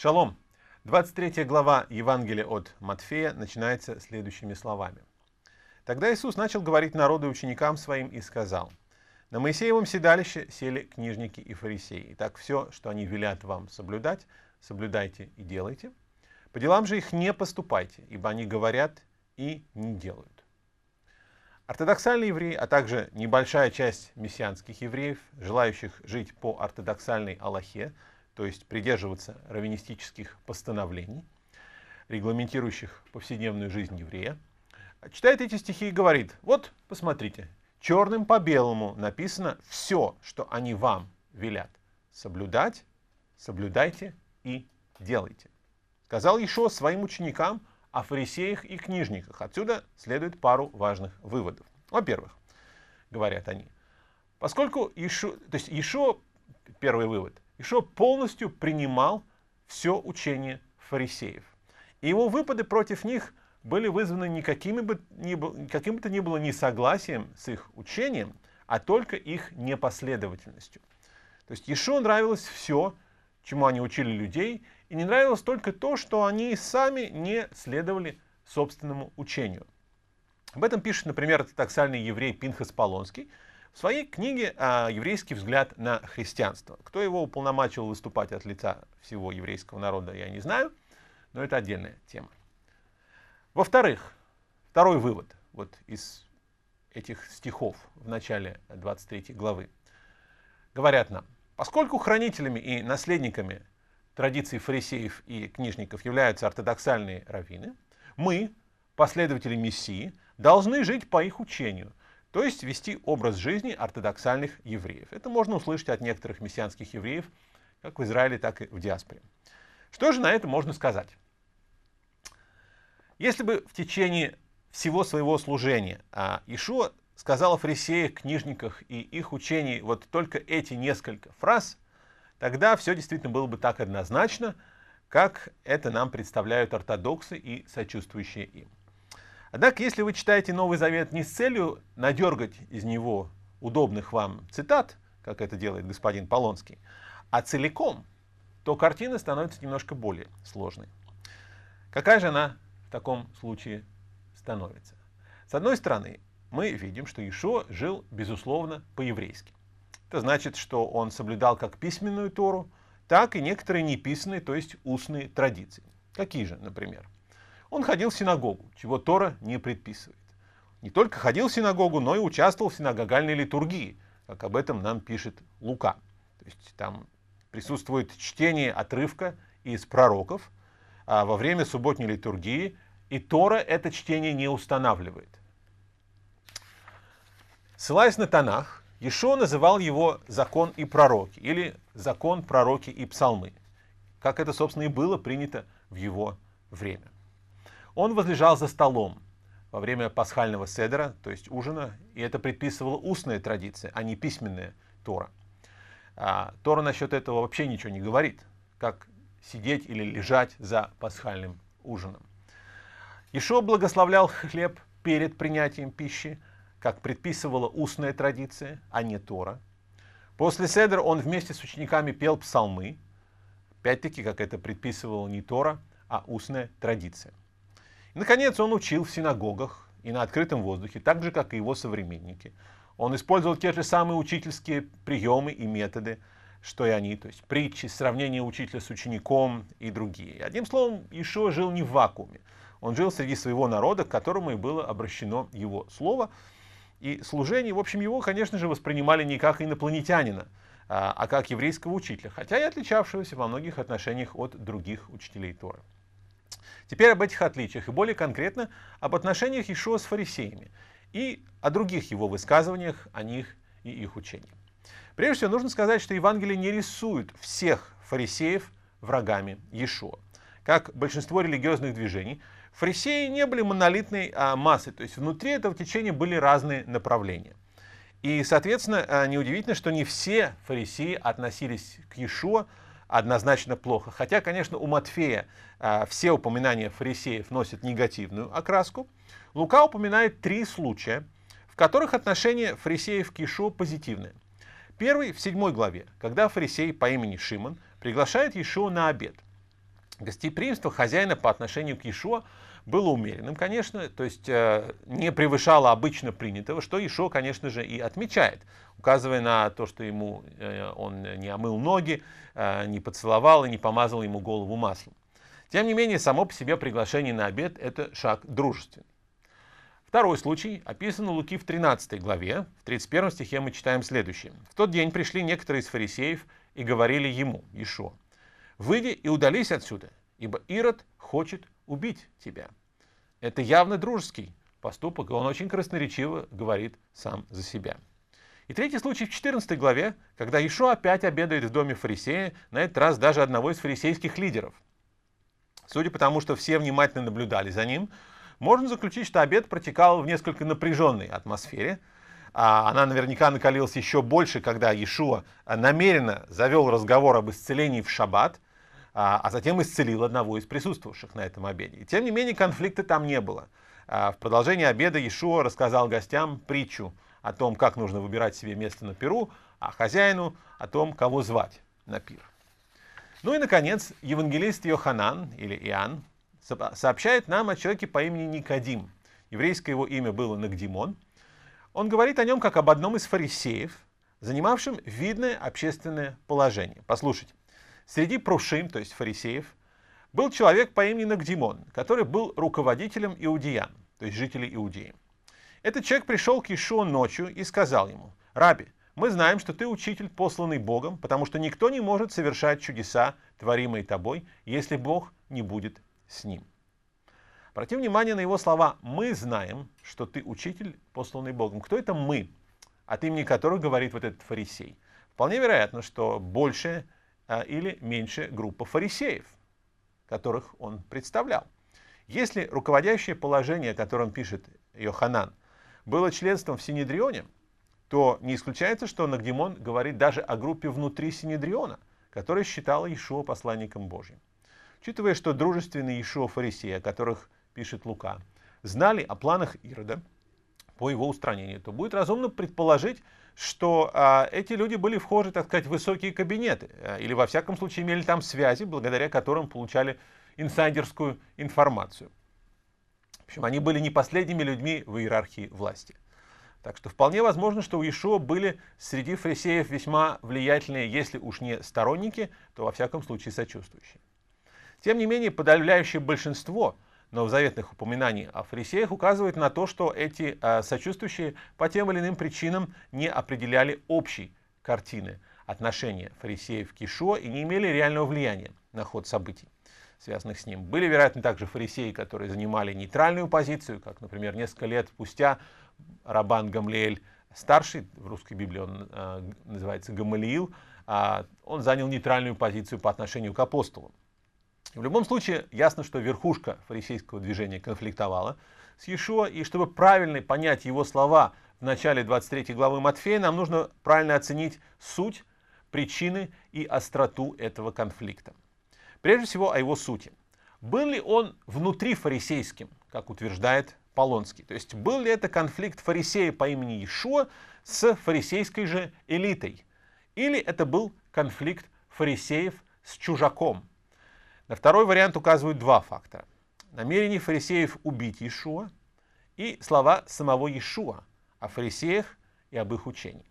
Шалом! 23 глава Евангелия от Матфея начинается следующими словами. Тогда Иисус начал говорить народу и ученикам своим и сказал, «На Моисеевом седалище сели книжники и фарисеи. и так все, что они велят вам соблюдать, соблюдайте и делайте. По делам же их не поступайте, ибо они говорят и не делают». Ортодоксальные евреи, а также небольшая часть мессианских евреев, желающих жить по ортодоксальной Аллахе, то есть придерживаться раввинистических постановлений, регламентирующих повседневную жизнь еврея, читает эти стихи и говорит, вот, посмотрите, черным по белому написано все, что они вам велят. Соблюдать, соблюдайте и делайте. Сказал еще своим ученикам о фарисеях и книжниках. Отсюда следует пару важных выводов. Во-первых, говорят они, поскольку Ишо, то есть Ишо, первый вывод, Ишо полностью принимал все учение фарисеев. И его выпады против них были вызваны не каким бы, каким бы то ни было несогласием с их учением, а только их непоследовательностью. То есть Ишу нравилось все, чему они учили людей, и не нравилось только то, что они сами не следовали собственному учению. Об этом пишет, например, таксальный еврей Пинхас Полонский – в своей книге а, «Еврейский взгляд на христианство». Кто его уполномочил выступать от лица всего еврейского народа, я не знаю, но это отдельная тема. Во-вторых, второй вывод вот из этих стихов в начале 23 главы. Говорят нам, поскольку хранителями и наследниками традиций фарисеев и книжников являются ортодоксальные раввины, мы, последователи Мессии, должны жить по их учению, то есть вести образ жизни ортодоксальных евреев. Это можно услышать от некоторых мессианских евреев, как в Израиле, так и в диаспоре. Что же на это можно сказать? Если бы в течение всего своего служения а, Ишуа сказал о фарисеях, книжниках и их учении вот только эти несколько фраз, тогда все действительно было бы так однозначно, как это нам представляют ортодоксы и сочувствующие им. Однако, если вы читаете Новый Завет не с целью надергать из него удобных вам цитат, как это делает господин Полонский, а целиком, то картина становится немножко более сложной. Какая же она в таком случае становится? С одной стороны, мы видим, что Ишо жил, безусловно, по-еврейски. Это значит, что он соблюдал как письменную Тору, так и некоторые неписанные, то есть устные традиции. Какие же, например? Он ходил в синагогу, чего Тора не предписывает. Не только ходил в синагогу, но и участвовал в синагогальной литургии, как об этом нам пишет Лука. То есть там присутствует чтение отрывка из пророков а во время субботней литургии, и Тора это чтение не устанавливает. Ссылаясь на Танах, Ешо называл его «закон и пророки» или «закон, пророки и псалмы», как это, собственно, и было принято в его время. Он возлежал за столом во время пасхального седера, то есть ужина, и это предписывала устная традиция, а не письменная Тора. А, Тора насчет этого вообще ничего не говорит, как сидеть или лежать за пасхальным ужином. Ишо благословлял хлеб перед принятием пищи, как предписывала устная традиция, а не Тора. После Седра он вместе с учениками пел псалмы, опять-таки, как это предписывало не Тора, а устная традиция. Наконец, он учил в синагогах и на открытом воздухе, так же, как и его современники. Он использовал те же самые учительские приемы и методы, что и они, то есть притчи, сравнение учителя с учеником и другие. Одним словом, Ишуа жил не в вакууме. Он жил среди своего народа, к которому и было обращено его слово. И служение, в общем, его, конечно же, воспринимали не как инопланетянина, а, а как еврейского учителя, хотя и отличавшегося во многих отношениях от других учителей Торы. Теперь об этих отличиях и более конкретно об отношениях Ишуа с фарисеями и о других его высказываниях о них и их учении. Прежде всего, нужно сказать, что Евангелие не рисует всех фарисеев врагами Иешуа. Как большинство религиозных движений, фарисеи не были монолитной а, массой, то есть внутри этого течения были разные направления. И, соответственно, а, неудивительно, что не все фарисеи относились к Иешуа однозначно плохо. Хотя, конечно, у Матфея э, все упоминания фарисеев носят негативную окраску. Лука упоминает три случая, в которых отношения фарисеев к Иешуа позитивное. Первый в седьмой главе, когда фарисей по имени Шимон приглашает Иешуа на обед. Гостеприимство хозяина по отношению к Иешуа было умеренным, конечно, то есть э, не превышало обычно принятого, что Ишо, конечно же, и отмечает, указывая на то, что ему э, он не омыл ноги, э, не поцеловал и не помазал ему голову маслом. Тем не менее, само по себе приглашение на обед – это шаг дружественный. Второй случай описан у Луки в 13 главе. В 31 стихе мы читаем следующее. «В тот день пришли некоторые из фарисеев и говорили ему, Ишо, «Выйди и удались отсюда, ибо Ирод хочет убить тебя. Это явно дружеский поступок, и он очень красноречиво говорит сам за себя. И третий случай в 14 главе, когда Ишо опять обедает в доме фарисея, на этот раз даже одного из фарисейских лидеров. Судя по тому, что все внимательно наблюдали за ним, можно заключить, что обед протекал в несколько напряженной атмосфере. А она наверняка накалилась еще больше, когда Иешуа намеренно завел разговор об исцелении в шаббат – а, а затем исцелил одного из присутствовавших на этом обеде. И тем не менее конфликта там не было. А, в продолжение обеда Иешуа рассказал гостям притчу о том, как нужно выбирать себе место на Перу, а хозяину о том, кого звать на пир. Ну и, наконец, евангелист Йоханан, или Иоанн, сообщает нам о человеке по имени Никодим. Еврейское его имя было Нагдимон. Он говорит о нем как об одном из фарисеев, занимавшем видное общественное положение. Послушайте. Среди прушим, то есть фарисеев, был человек по имени Нагдимон, который был руководителем иудеян, то есть жителей Иудеи. Этот человек пришел к Ишуа ночью и сказал ему, «Раби, мы знаем, что ты учитель, посланный Богом, потому что никто не может совершать чудеса, творимые тобой, если Бог не будет с ним». Обратим внимание на его слова «Мы знаем, что ты учитель, посланный Богом». Кто это «мы», от имени которых говорит вот этот фарисей? Вполне вероятно, что больше а, или меньше группа фарисеев, которых он представлял. Если руководящее положение, о котором пишет Йоханан, было членством в Синедрионе, то не исключается, что Нагдимон говорит даже о группе внутри Синедриона, которая считала Иешуа посланником Божьим. Учитывая, что дружественные Иешуа фарисеи, о которых пишет Лука, знали о планах Ирода – по его устранению, то будет разумно предположить, что а, эти люди были вхожи, так сказать, в высокие кабинеты, а, или во всяком случае имели там связи, благодаря которым получали инсайдерскую информацию. В общем, они были не последними людьми в иерархии власти. Так что вполне возможно, что у Ишуа были среди фарисеев весьма влиятельные, если уж не сторонники, то во всяком случае сочувствующие. Тем не менее, подавляющее большинство – но в заветных упоминаниях о фарисеях указывает на то, что эти э, сочувствующие по тем или иным причинам не определяли общей картины отношения фарисеев к Ишуа и не имели реального влияния на ход событий, связанных с ним. Были, вероятно, также фарисеи, которые занимали нейтральную позицию, как, например, несколько лет спустя Рабан Гамлиэль старший, в русской Библии он э, называется Гамалиил, э, он занял нейтральную позицию по отношению к апостолам. В любом случае, ясно, что верхушка фарисейского движения конфликтовала с Иешуа, и чтобы правильно понять его слова в начале 23 главы Матфея, нам нужно правильно оценить суть, причины и остроту этого конфликта. Прежде всего, о его сути. Был ли он внутри фарисейским, как утверждает Полонский? То есть, был ли это конфликт фарисея по имени Иешуа с фарисейской же элитой? Или это был конфликт фарисеев с чужаком, на второй вариант указывают два фактора. Намерение фарисеев убить Иешуа и слова самого Иешуа о фарисеях и об их учении.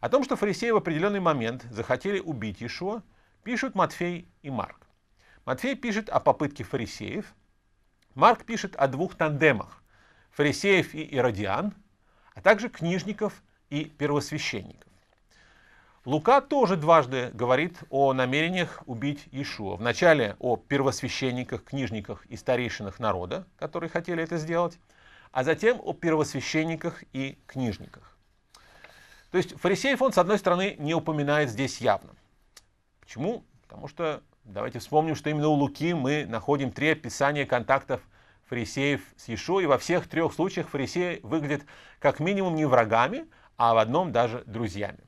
О том, что фарисеи в определенный момент захотели убить Иешуа, пишут Матфей и Марк. Матфей пишет о попытке фарисеев, Марк пишет о двух тандемах – фарисеев и иродиан, а также книжников и первосвященников. Лука тоже дважды говорит о намерениях убить Иешуа. Вначале о первосвященниках, книжниках и старейшинах народа, которые хотели это сделать, а затем о первосвященниках и книжниках. То есть фарисеев он, с одной стороны, не упоминает здесь явно. Почему? Потому что давайте вспомним, что именно у Луки мы находим три описания контактов фарисеев с Иешуа, и во всех трех случаях фарисеи выглядят как минимум не врагами, а в одном даже друзьями.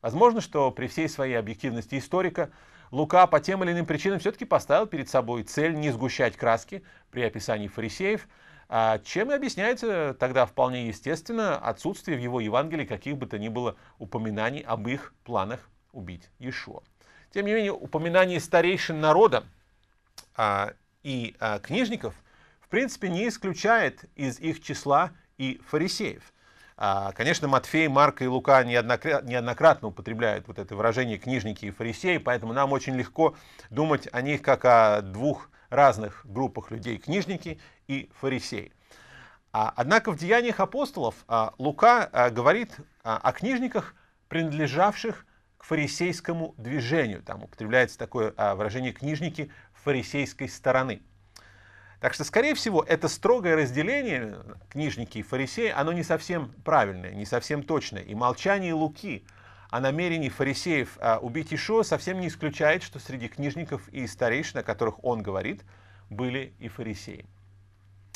Возможно, что при всей своей объективности историка Лука по тем или иным причинам все-таки поставил перед собой цель не сгущать краски при описании фарисеев, а чем и объясняется тогда вполне естественно отсутствие в его Евангелии каких бы то ни было упоминаний об их планах убить Иешуа. Тем не менее, упоминание старейшин народа а, и а, книжников, в принципе, не исключает из их числа и фарисеев – а, конечно, Матфей, Марк и Лука неоднократно употребляют вот это выражение «книжники и фарисеи», поэтому нам очень легко думать о них как о двух разных группах людей – книжники и фарисеи. А, однако в «Деяниях апостолов» а, Лука говорит о книжниках, принадлежавших к фарисейскому движению. Там употребляется такое выражение «книжники фарисейской стороны». Так что, скорее всего, это строгое разделение книжники и фарисеи, оно не совсем правильное, не совсем точное. И молчание Луки о намерении фарисеев а, убить Ишуа совсем не исключает, что среди книжников и старейшин, о которых он говорит, были и фарисеи.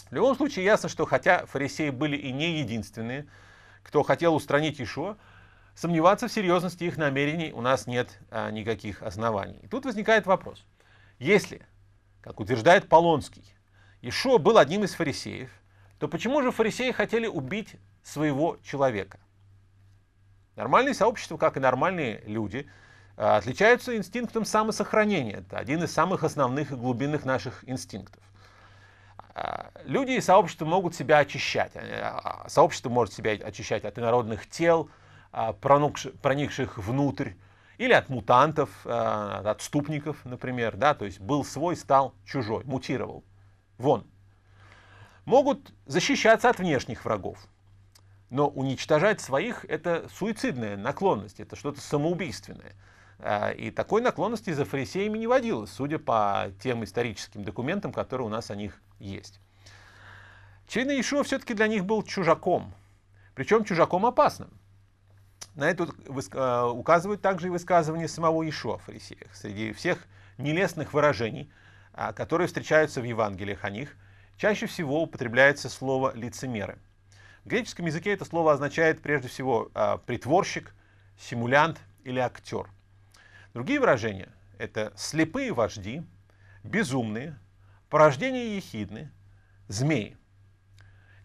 В любом случае ясно, что хотя фарисеи были и не единственные, кто хотел устранить Ишуа, сомневаться в серьезности их намерений у нас нет а, никаких оснований. И тут возникает вопрос. Если, как утверждает Полонский, Ишо был одним из фарисеев, то почему же фарисеи хотели убить своего человека? Нормальные сообщества, как и нормальные люди, э, отличаются инстинктом самосохранения. Это один из самых основных и глубинных наших инстинктов. Э, люди и сообщества могут себя очищать. А, а, сообщество может себя очищать от инородных тел, а, проникших внутрь, или от мутантов, э, от отступников, например. Да? То есть был свой, стал чужой, мутировал вон. Могут защищаться от внешних врагов. Но уничтожать своих – это суицидная наклонность, это что-то самоубийственное. А, и такой наклонности за фарисеями не водилось, судя по тем историческим документам, которые у нас о них есть. Очевидно, Иешуа все-таки для них был чужаком, причем чужаком опасным. На это а, указывают также и высказывания самого Иешуа о фарисеях. Среди всех нелестных выражений – а, которые встречаются в Евангелиях о них, чаще всего употребляется слово «лицемеры». В греческом языке это слово означает прежде всего а, притворщик, симулянт или актер. Другие выражения – это слепые вожди, безумные, порождение ехидны, змеи.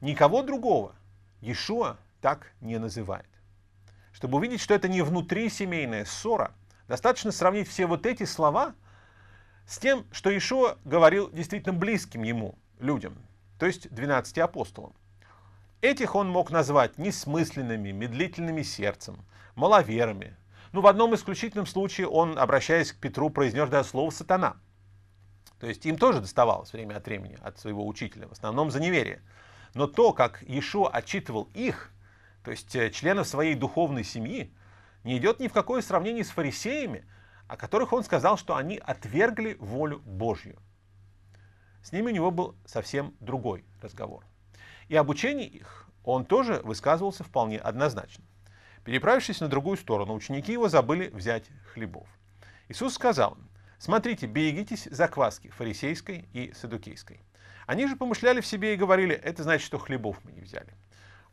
Никого другого Иешуа так не называет. Чтобы увидеть, что это не внутрисемейная ссора, достаточно сравнить все вот эти слова – с тем, что Ишуа говорил действительно близким ему людям, то есть 12 апостолам. Этих он мог назвать несмысленными, медлительными сердцем, маловерами. Но ну, в одном исключительном случае он, обращаясь к Петру, произнес даже слово «сатана». То есть им тоже доставалось время от времени от своего учителя, в основном за неверие. Но то, как Иешуа отчитывал их, то есть э, членов своей духовной семьи, не идет ни в какое сравнение с фарисеями – о которых он сказал, что они отвергли волю Божью. С ними у него был совсем другой разговор. И обучение их он тоже высказывался вполне однозначно. Переправившись на другую сторону, ученики его забыли взять хлебов. Иисус сказал им, «Смотрите, берегитесь закваски фарисейской и садукейской». Они же помышляли в себе и говорили, «Это значит, что хлебов мы не взяли».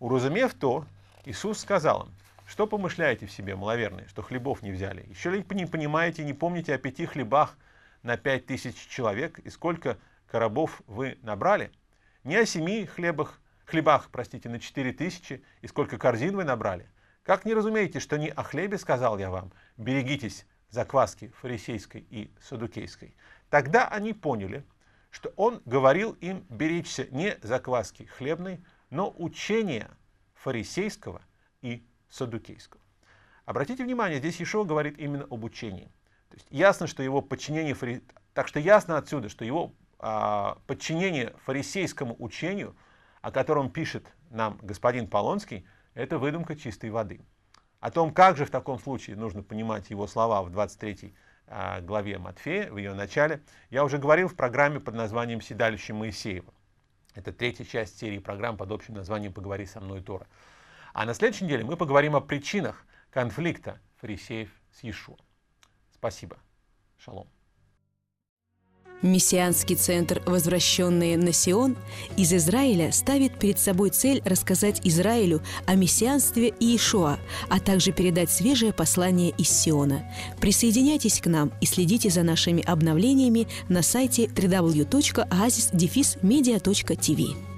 Уразумев то, Иисус сказал им, что помышляете в себе, маловерные, что хлебов не взяли? Еще ли не понимаете, не помните о пяти хлебах на пять тысяч человек и сколько коробов вы набрали? Не о семи хлебах, хлебах, простите, на четыре тысячи и сколько корзин вы набрали? Как не разумеете, что не о хлебе сказал я вам? Берегитесь закваски фарисейской и садукейской. Тогда они поняли, что он говорил им беречься не закваски хлебной, но учения фарисейского и Садукейского. Обратите внимание, здесь Ишо говорит именно об учении. То есть ясно, что его подчинение фари... так что ясно отсюда, что его а, подчинение фарисейскому учению, о котором пишет нам господин Полонский, это выдумка чистой воды. О том, как же в таком случае нужно понимать его слова в 23 а, главе Матфея, в ее начале, я уже говорил в программе под названием «Седалище Моисеева». Это третья часть серии программ под общим названием «Поговори со мной, Тора». А на следующей неделе мы поговорим о причинах конфликта фарисеев с Иешуа. Спасибо. Шалом. Мессианский центр «Возвращенные на Сион» из Израиля ставит перед собой цель рассказать Израилю о мессианстве Иешуа, а также передать свежее послание из Сиона. Присоединяйтесь к нам и следите за нашими обновлениями на сайте www.oasis-media.tv.